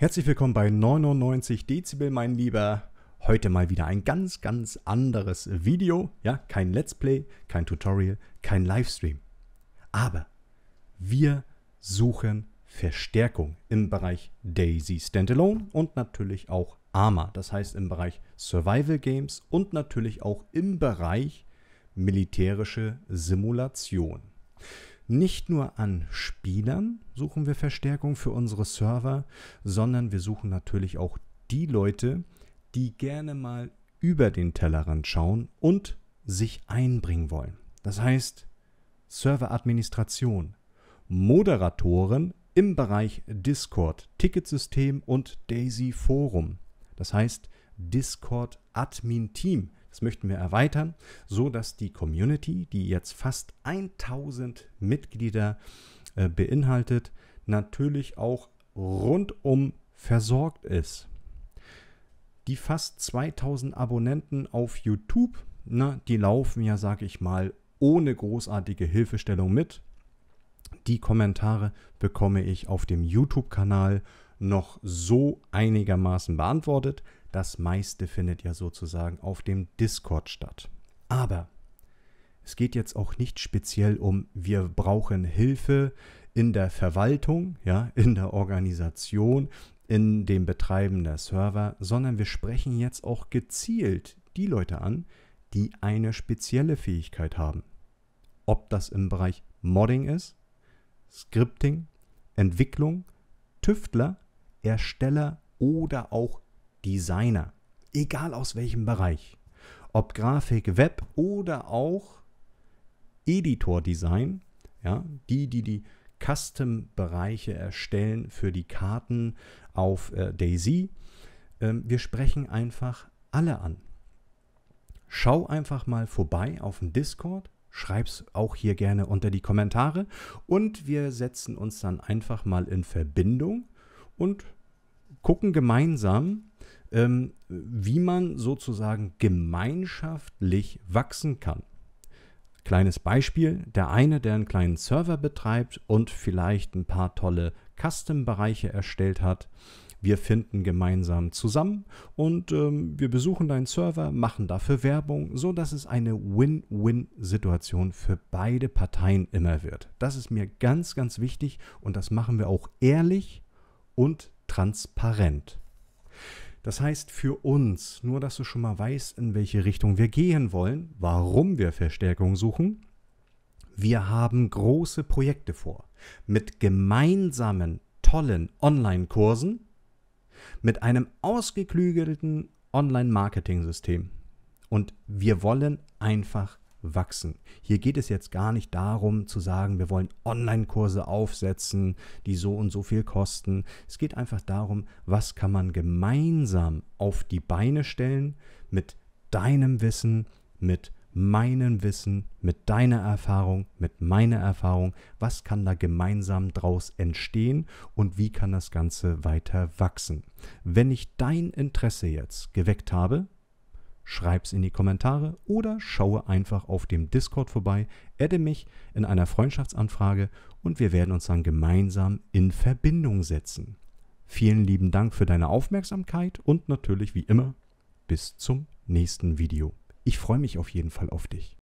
Herzlich willkommen bei 99 Dezibel, mein Lieber. Heute mal wieder ein ganz, ganz anderes Video. Ja, kein Let's Play, kein Tutorial, kein Livestream. Aber wir suchen Verstärkung im Bereich Daisy Standalone und natürlich auch ARMA. Das heißt im Bereich Survival Games und natürlich auch im Bereich militärische Simulation. Nicht nur an Spielern suchen wir Verstärkung für unsere Server, sondern wir suchen natürlich auch die Leute, die gerne mal über den Tellerrand schauen und sich einbringen wollen. Das heißt, Serveradministration, Moderatoren im Bereich Discord, Ticketsystem und Daisy Forum. Das heißt, Discord Admin Team. Das möchten wir erweitern, so dass die Community, die jetzt fast 1000 Mitglieder äh, beinhaltet, natürlich auch rundum versorgt ist. Die fast 2000 Abonnenten auf YouTube, na, die laufen ja, sage ich mal, ohne großartige Hilfestellung mit. Die Kommentare bekomme ich auf dem YouTube-Kanal noch so einigermaßen beantwortet. Das meiste findet ja sozusagen auf dem Discord statt. Aber es geht jetzt auch nicht speziell um, wir brauchen Hilfe in der Verwaltung, ja, in der Organisation, in dem Betreiben der Server, sondern wir sprechen jetzt auch gezielt die Leute an, die eine spezielle Fähigkeit haben. Ob das im Bereich Modding ist, Scripting, Entwicklung, Tüftler, Ersteller oder auch Designer, egal aus welchem Bereich, ob Grafik, Web oder auch Editor-Design, ja, die, die die Custom-Bereiche erstellen für die Karten auf äh, Daisy. Ähm, wir sprechen einfach alle an. Schau einfach mal vorbei auf dem Discord, schreib's auch hier gerne unter die Kommentare und wir setzen uns dann einfach mal in Verbindung und gucken gemeinsam, ähm, wie man sozusagen gemeinschaftlich wachsen kann. Kleines Beispiel, der eine, der einen kleinen Server betreibt und vielleicht ein paar tolle Custom-Bereiche erstellt hat. Wir finden gemeinsam zusammen und ähm, wir besuchen deinen Server, machen dafür Werbung, so dass es eine Win-Win-Situation für beide Parteien immer wird. Das ist mir ganz, ganz wichtig und das machen wir auch ehrlich und transparent. Das heißt für uns, nur dass du schon mal weißt, in welche Richtung wir gehen wollen, warum wir Verstärkung suchen. Wir haben große Projekte vor mit gemeinsamen tollen Online-Kursen, mit einem ausgeklügelten Online-Marketing-System. Und wir wollen einfach wachsen. Hier geht es jetzt gar nicht darum zu sagen, wir wollen Online-Kurse aufsetzen, die so und so viel kosten. Es geht einfach darum, was kann man gemeinsam auf die Beine stellen mit deinem Wissen, mit meinem Wissen, mit deiner Erfahrung, mit meiner Erfahrung, was kann da gemeinsam draus entstehen und wie kann das Ganze weiter wachsen. Wenn ich dein Interesse jetzt geweckt habe, schreib's in die Kommentare oder schaue einfach auf dem Discord vorbei, adde mich in einer Freundschaftsanfrage und wir werden uns dann gemeinsam in Verbindung setzen. Vielen lieben Dank für deine Aufmerksamkeit und natürlich wie immer bis zum nächsten Video. Ich freue mich auf jeden Fall auf dich.